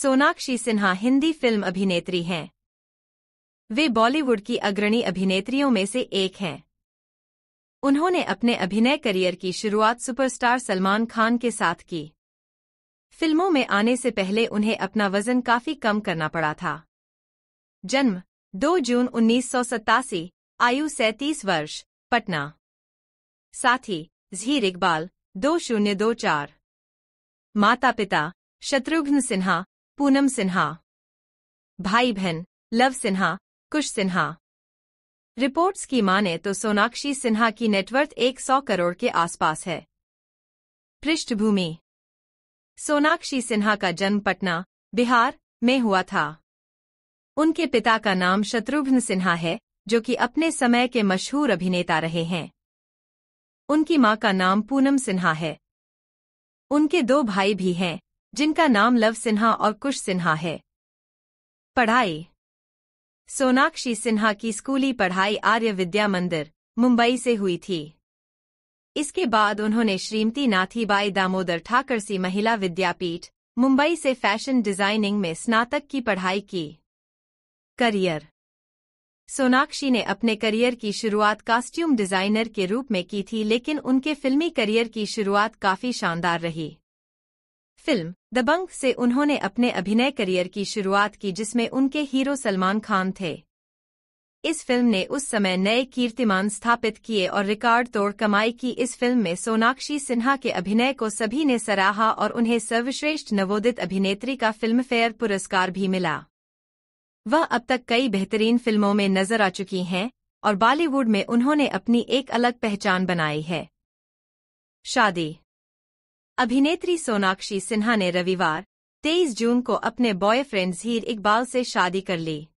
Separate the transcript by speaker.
Speaker 1: Sonakshi Sinha Hindi film अभिनेत्री हैं वे बॉलीवुड की अग्रणी अभिनेत्रियों में से एक हैं उन्होंने अपने अभिनय करियर की शुरुआत सुपरस्टार सलमान खान के साथ की फिल्मों में आने से पहले उन्हें अपना वजन काफी कम करना पड़ा था जन्म 2 जून उन्नीस आयु सैतीस वर्ष पटना साथ ही जहीर इकबाल दो शून्य दो चार माता पिता शत्रुघ्न सिन्हा पूनम सिन्हा भाई बहन लव सिन्हा कुश सिन्हा रिपोर्ट्स की माने तो सोनाक्षी सिन्हा की नेटवर्थ 100 करोड़ के आसपास है पृष्ठभूमि सोनाक्षी सिन्हा का जन्म पटना बिहार में हुआ था उनके पिता का नाम शत्रुघ्न सिन्हा है जो कि अपने समय के मशहूर अभिनेता रहे हैं उनकी मां का नाम पूनम सिन्हा है उनके दो भाई भी हैं जिनका नाम लव सिन्हा और कुश सिन्हा है पढ़ाई सोनाक्षी सिन्हा की स्कूली पढ़ाई आर्य विद्या मंदिर मुंबई से हुई थी इसके बाद उन्होंने श्रीमती नाथीबाई दामोदर ठाकर सी महिला विद्यापीठ मुंबई से फैशन डिजाइनिंग में स्नातक की पढ़ाई की करियर सोनाक्षी ने अपने करियर की शुरुआत कॉस्ट्यूम डिजाइनर के रूप में की थी लेकिन उनके फिल्मी करियर की शुरुआत काफी शानदार रही फिल्म दबंग से उन्होंने अपने अभिनय करियर की शुरुआत की जिसमें उनके हीरो सलमान खान थे इस फिल्म ने उस समय नए कीर्तिमान स्थापित किए और रिकॉर्ड तोड़ कमाई की इस फिल्म में सोनाक्षी सिन्हा के अभिनय को सभी ने सराहा और उन्हें सर्वश्रेष्ठ नवोदित अभिनेत्री का फिल्म फेयर पुरस्कार भी मिला वह अब तक कई बेहतरीन फिल्मों में नजर आ चुकी हैं और बॉलीवुड में उन्होंने अपनी एक अलग पहचान बनाई है शादी अभिनेत्री सोनाक्षी सिन्हा ने रविवार 23 जून को अपने बॉयफ्रेंड जहीर इकबाल से शादी कर ली